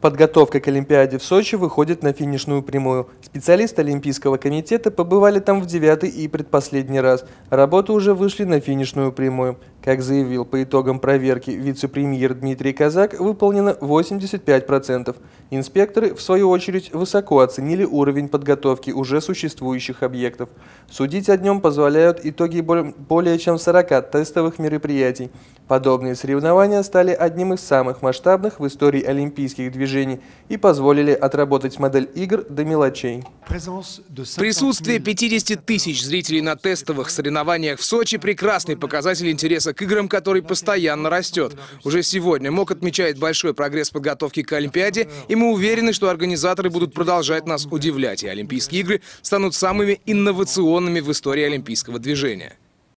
Подготовка к Олимпиаде в Сочи выходит на финишную прямую. Специалисты Олимпийского комитета побывали там в девятый и предпоследний раз. Работы уже вышли на финишную прямую. Как заявил по итогам проверки вице-премьер Дмитрий Казак, выполнено 85%. Инспекторы, в свою очередь, высоко оценили уровень подготовки уже существующих объектов. Судить о днем позволяют итоги более чем 40 тестовых мероприятий. Подобные соревнования стали одним из самых масштабных в истории олимпийских движений и позволили отработать модель игр до мелочей. Присутствие 50 тысяч зрителей на тестовых соревнованиях в Сочи – прекрасный показатель интереса интереса к играм, который постоянно растет. Уже сегодня МОК отмечает большой прогресс подготовки к Олимпиаде, и мы уверены, что организаторы будут продолжать нас удивлять, и Олимпийские игры станут самыми инновационными в истории олимпийского движения.